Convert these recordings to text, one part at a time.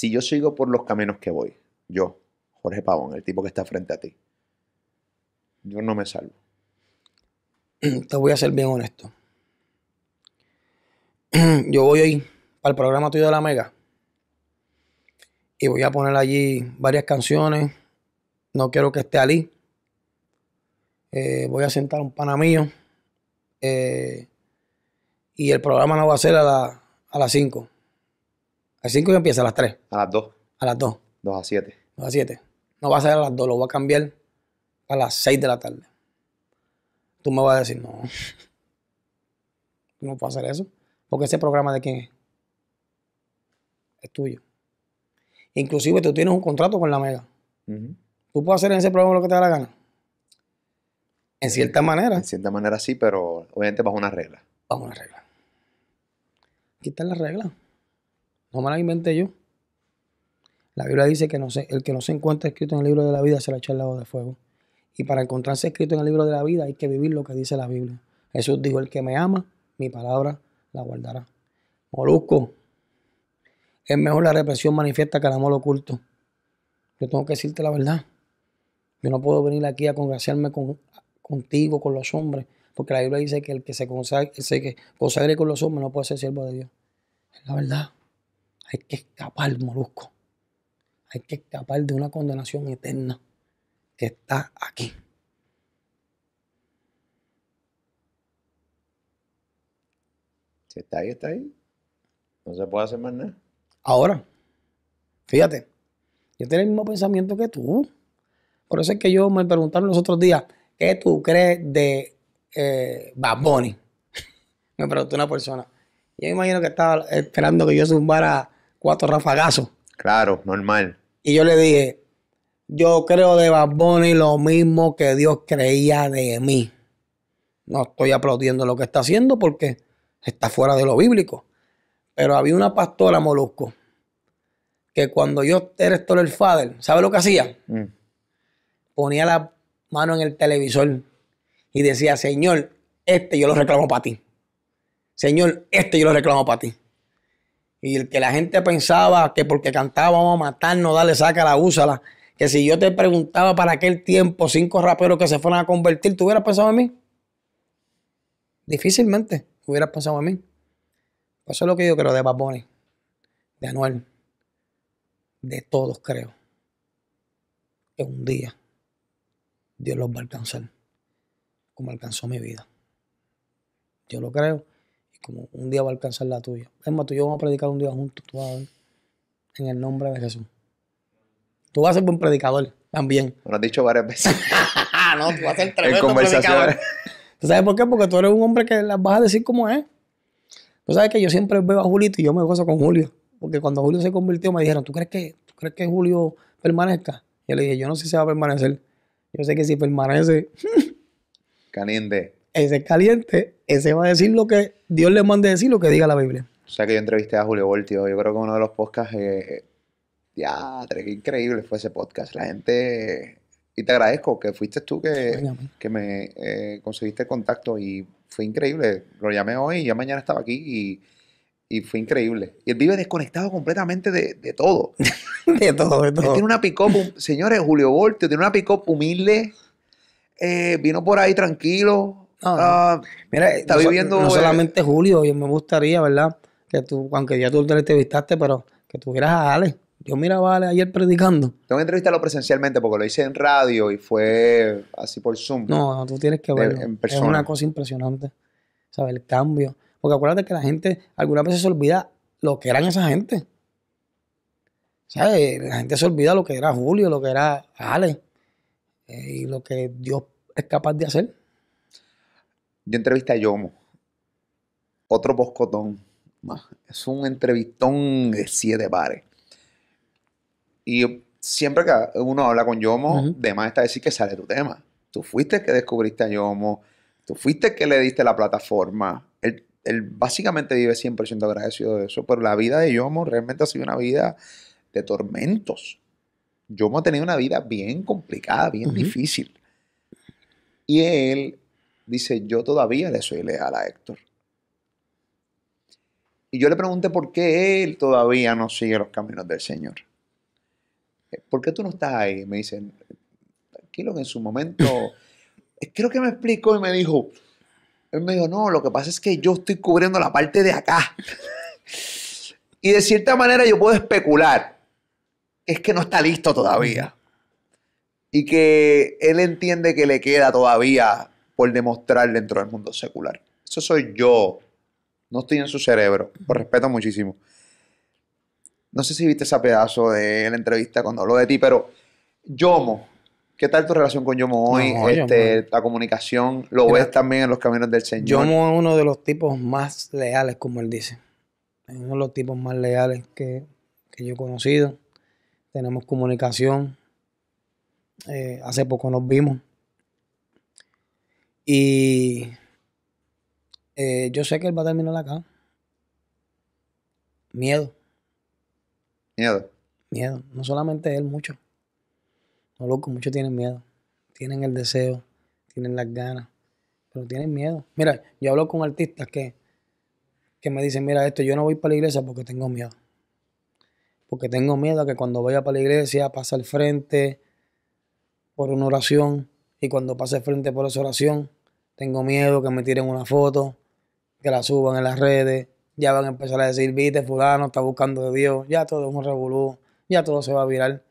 si yo sigo por los caminos que voy, yo, Jorge Pavón, el tipo que está frente a ti, yo no me salvo. Te voy a ser bien honesto. Yo voy a ir al programa tuyo de la Mega y voy a poner allí varias canciones. No quiero que esté allí eh, voy a sentar un pana mío. Eh, y el programa no va a ser a, a las 5. 5 yo empiezo a las 3. A las 2. A las 2. 2 a 7. 2 a 7. No va a ser a las 2, lo voy a cambiar a las 6 de la tarde. Tú me vas a decir, no. no puedo hacer eso. Porque ese programa de quién es? Es tuyo. Inclusive tú tienes un contrato con la Mega. Tú puedes hacer en ese programa lo que te da la gana. En cierta manera. En cierta manera sí, pero obviamente bajo una regla. Bajo una regla. Aquí está las reglas la inventé yo. La Biblia dice que no el que no se encuentra escrito en el libro de la vida se será echa al lado de fuego. Y para encontrarse escrito en el libro de la vida hay que vivir lo que dice la Biblia. Jesús dijo, el que me ama, mi palabra la guardará. Molusco, es mejor la represión manifiesta que el amor oculto. Yo tengo que decirte la verdad. Yo no puedo venir aquí a congraciarme con, contigo, con los hombres, porque la Biblia dice que el que se consagre, consagre con los hombres no puede ser siervo de Dios. Es la verdad. Hay que escapar, molusco. Hay que escapar de una condenación eterna que está aquí. Si está ahí, está ahí. No se puede hacer más nada. Ahora, fíjate, yo tengo el mismo pensamiento que tú. Por eso es que yo me preguntaron los otros días, ¿qué tú crees de eh, Bad me preguntó una persona. Yo imagino que estaba esperando que yo zumbara cuatro rafagazos. Claro, normal. Y yo le dije, yo creo de Bad lo mismo que Dios creía de mí. No estoy aplaudiendo lo que está haciendo porque está fuera de lo bíblico. Pero había una pastora molusco que cuando yo era todo el father, ¿sabe lo que hacía? Mm. Ponía la mano en el televisor y decía, Señor, este yo lo reclamo para ti. Señor, este yo lo reclamo para ti. Y el que la gente pensaba que porque cantaba vamos a matarnos, dale, sácala, úsala. Que si yo te preguntaba para aquel tiempo cinco raperos que se fueran a convertir, ¿tú hubieras pensado en mí? Difícilmente hubieras pensado en mí. Eso es lo que yo creo de baboni de Anuel, de todos creo. Que un día Dios los va a alcanzar, como alcanzó mi vida. Yo lo creo como un día va a alcanzar la tuya. Es más, tú y yo vamos a predicar un día juntos, tú a en el nombre de Jesús. Tú vas a ser buen predicador también. lo has dicho varias veces. no, tú vas a ser tremendo predicador. ¿Tú sabes por qué? Porque tú eres un hombre que las vas a decir como es. Tú sabes que yo siempre veo a Julito y yo me gozo con Julio. Porque cuando Julio se convirtió me dijeron, ¿tú crees que, crees que Julio permanezca? Y yo le dije, yo no sé si se va a permanecer. Yo sé que si permanece... Caliente ese es caliente, ese va a decir lo que Dios le mande decir, lo que diga la Biblia. O sea que yo entrevisté a Julio Voltio, yo creo que uno de los podcasts, ya, eh, eh, qué increíble fue ese podcast. La gente, y te agradezco que fuiste tú que, que me eh, conseguiste el contacto y fue increíble. Lo llamé hoy y ya mañana estaba aquí y y fue increíble. Y él vive desconectado completamente de, todo. de todo, de todo. tiene una pick señores, Julio Voltio, tiene una pick humilde, vino por ahí tranquilo, Ah, ah, mira, está no, viviendo. No solamente Julio, yo me gustaría, ¿verdad? Que tú, aunque ya tú te entrevistaste, pero que tuvieras a Ale. Yo miraba a Ale ayer predicando. Tengo que entrevistarlo presencialmente porque lo hice en radio y fue así por Zoom. No, tú tienes que verlo. en Es una cosa impresionante. ¿Sabes? El cambio. Porque acuérdate que la gente algunas veces se olvida lo que eran esa gente. ¿Sabes? La gente se olvida lo que era Julio, lo que era Ale eh, y lo que Dios es capaz de hacer. Yo entrevisté a Yomo, otro boscotón más. Es un entrevistón de siete pares. Y siempre que uno habla con Yomo, demás está decir que sale tu tema. Tú fuiste el que descubriste a Yomo, tú fuiste el que le diste la plataforma. Él, él básicamente vive 100% agradecido de eso, pero la vida de Yomo realmente ha sido una vida de tormentos. Yomo ha tenido una vida bien complicada, bien difícil. Y él dice, yo todavía le soy leal a Héctor. Y yo le pregunté por qué él todavía no sigue los caminos del Señor. Eh, ¿Por qué tú no estás ahí? Me dicen, tranquilo que en su momento, eh, creo que me explicó y me dijo, él me dijo, no, lo que pasa es que yo estoy cubriendo la parte de acá. y de cierta manera yo puedo especular, es que no está listo todavía. Y que él entiende que le queda todavía por demostrar dentro del mundo secular. Eso soy yo. No estoy en su cerebro. Lo respeto muchísimo. No sé si viste ese pedazo de la entrevista cuando habló de ti, pero Yomo, ¿qué tal tu relación con Yomo hoy? Este, la comunicación, lo ves también en los caminos del Señor. Yomo es uno de los tipos más leales, como él dice. Es uno de los tipos más leales que, yo he conocido. Tenemos comunicación. Eh, hace poco nos vimos y eh, yo sé que él va a terminar acá. Miedo. Miedo. Miedo. No solamente él, mucho. No loco, muchos tienen miedo. Tienen el deseo, tienen las ganas, pero tienen miedo. Mira, yo hablo con artistas que, que me dicen, mira esto, yo no voy para la iglesia porque tengo miedo. Porque tengo miedo a que cuando vaya para la iglesia pase al frente por una oración y cuando pase al frente por esa oración tengo miedo que me tiren una foto, que la suban en las redes, ya van a empezar a decir, viste, fulano está buscando de Dios, ya todo es un revolú, ya todo se va a virar.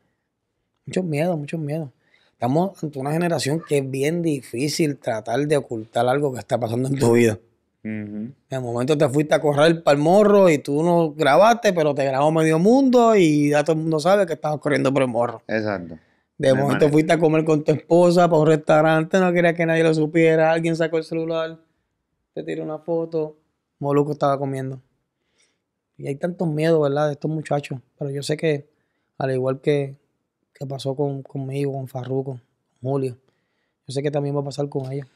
Muchos miedos, muchos miedos. Estamos ante una generación que es bien difícil tratar de ocultar algo que está pasando en tu vida. En el momento te fuiste a correr para el morro y tú no grabaste, pero te grabó medio mundo y ya todo el mundo sabe que estabas corriendo por el morro. Exacto. De, momento fuiste a comer con tu esposa para un restaurante, no quería que nadie lo supiera, alguien sacó el celular, te tiró una foto, Moluco estaba comiendo. Y hay tantos miedos, ¿verdad?, de estos muchachos. Pero yo sé que, al igual que, pasó conmigo, con Farruko, con Julio, yo sé que también va a pasar con ella.